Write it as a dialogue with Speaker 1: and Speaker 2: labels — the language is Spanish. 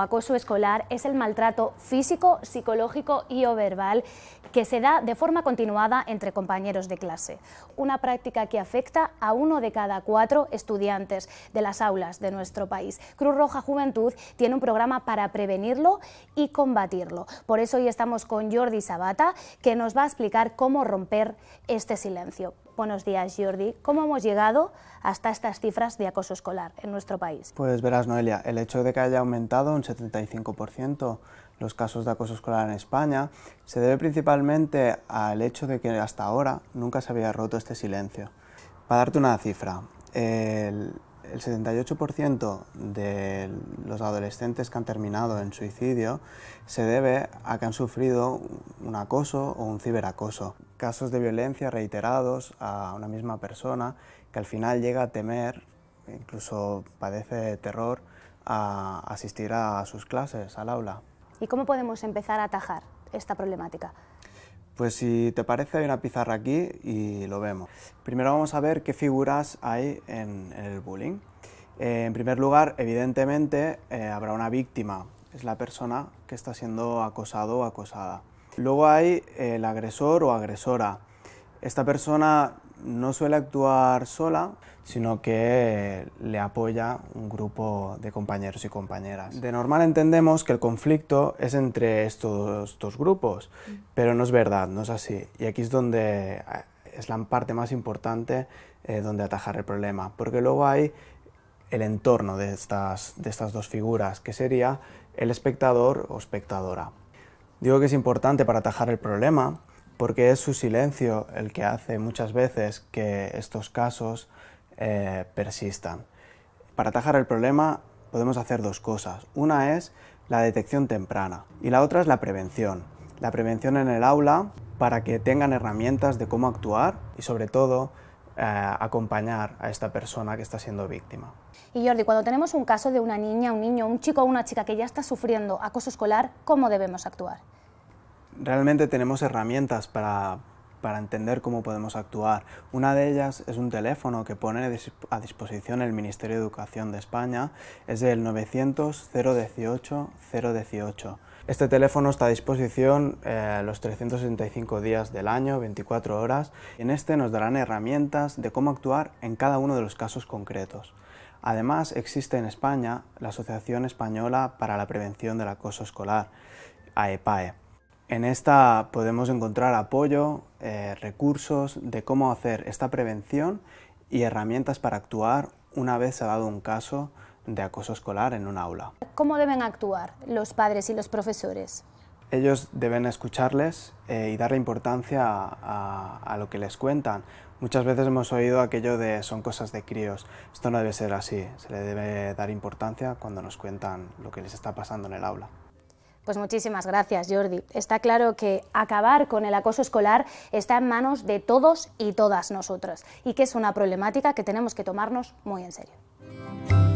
Speaker 1: acoso escolar es el maltrato físico, psicológico y o verbal que se da de forma continuada entre compañeros de clase. Una práctica que afecta a uno de cada cuatro estudiantes de las aulas de nuestro país. Cruz Roja Juventud tiene un programa para prevenirlo y combatirlo. Por eso hoy estamos con Jordi Sabata, que nos va a explicar cómo romper este silencio. Buenos días, Jordi. ¿Cómo hemos llegado hasta estas cifras de acoso escolar en nuestro país?
Speaker 2: Pues verás, Noelia, el hecho de que haya aumentado un 75% los casos de acoso escolar en España se debe principalmente al hecho de que hasta ahora nunca se había roto este silencio. Para darte una cifra, el, 78% de los adolescentes que han terminado en suicidio se debe a que han sufrido un acoso o un ciberacoso casos de violencia reiterados a una misma persona que al final llega a temer, incluso padece terror, a asistir a sus clases, al aula.
Speaker 1: ¿Y cómo podemos empezar a atajar esta problemática?
Speaker 2: Pues si te parece hay una pizarra aquí y lo vemos. Primero vamos a ver qué figuras hay en, el bullying. Eh, en primer lugar, evidentemente, eh, habrá una víctima, es la persona que está siendo acosado o acosada. Luego hay el agresor o agresora. Esta persona no suele actuar sola, sino que le apoya un grupo de compañeros y compañeras. De normal entendemos que el conflicto es entre estos dos grupos, pero no es verdad, no es así. Y aquí es donde es la parte más importante eh, donde atajar el problema, porque luego hay el entorno de estas dos figuras, que sería el espectador o espectadora. Digo que es importante para atajar el problema porque es su silencio el que hace muchas veces que estos casos eh, persistan. Para atajar el problema podemos hacer dos cosas. Una es la detección temprana y la otra es la prevención. La prevención en el aula para que tengan herramientas de cómo actuar y sobre todo eh, acompañar a esta persona que está siendo víctima.
Speaker 1: Y Jordi, cuando tenemos un caso de una niña, un niño, un chico o una chica que ya está sufriendo acoso escolar, ¿cómo debemos actuar?
Speaker 2: Realmente tenemos herramientas para, para entender cómo podemos actuar. Una de ellas es un teléfono que pone a disposición el Ministerio de Educación de España, es el 900-018-018. Este teléfono está a disposición eh, los 365 días del año, 24 horas. y En este nos darán herramientas de cómo actuar en cada uno de los casos concretos. Además, existe en España la Asociación Española para la Prevención del Acoso Escolar, AEPAE. En esta podemos encontrar apoyo, eh, recursos de cómo hacer esta prevención y herramientas para actuar una vez se ha dado un caso de acoso escolar en un aula.
Speaker 1: ¿Cómo deben actuar los padres y los profesores?
Speaker 2: Ellos deben escucharles eh, y darle importancia a, a lo que les cuentan. Muchas veces hemos oído aquello de son cosas de críos. Esto no debe ser así. Se le debe dar importancia cuando nos cuentan lo que les está pasando en el aula.
Speaker 1: Pues muchísimas gracias, Jordi. Está claro que acabar con el acoso escolar está en manos de todos y todas nosotras y que es una problemática que tenemos que tomarnos muy en serio.